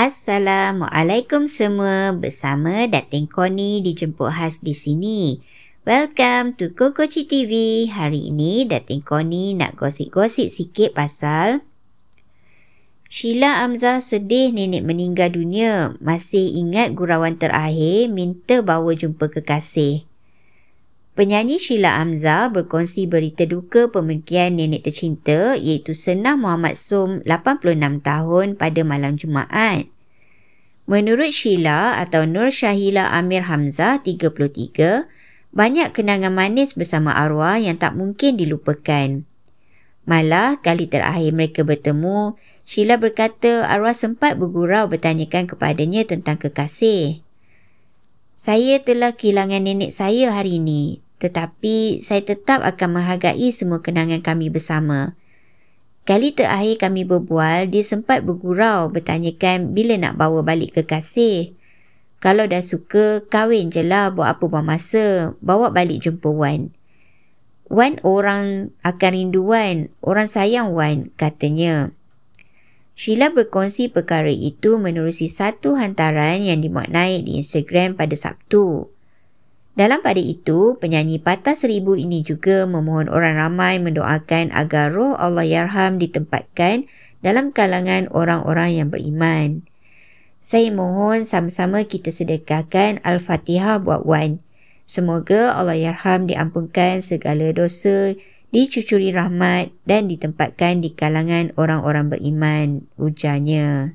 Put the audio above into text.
Assalamualaikum semua. Bersama Dating Koni dijemput khas di sini. Welcome to Kokochi TV. Hari ini Dating Koni nak gosip-gosip sikit pasal Sheila Amzah sedih nenek meninggal dunia. Masih ingat gurauan terakhir minta bawa jumpa kekasih. Penyanyi Sheila Amza berkongsi berita duka pemergian nenek tercinta iaitu Senah Muhammad Som 86 tahun pada malam Jumaat. Menurut Sheila atau Nur Syahila Amir Hamzah 33, banyak kenangan manis bersama arwah yang tak mungkin dilupakan. Malah kali terakhir mereka bertemu, Sheila berkata arwah sempat bergurau bertanyakan kepadanya tentang kekasih. Saya telah kehilangan nenek saya hari ini, tetapi saya tetap akan menghargai semua kenangan kami bersama. Kali terakhir kami berbual, dia sempat bergurau bertanyakan bila nak bawa balik kekasih. Kalau dah suka, kahwin je lah buat apa buang masa. Bawa balik jumpa Wan. Wan orang akan rindu Wan. Orang sayang Wan, katanya. Sheila berkongsi perkara itu menerusi satu hantaran yang dimuat naik di Instagram pada Sabtu. Dalam pada itu, penyanyi Patah Seribu ini juga memohon orang ramai mendoakan agar roh Allah Yarham ditempatkan dalam kalangan orang-orang yang beriman. Saya mohon sama-sama kita sedekahkan Al-Fatihah buat Wan. Semoga Allah Yarham diampunkan segala dosa, dicucuri rahmat dan ditempatkan di kalangan orang-orang beriman, ujarnya.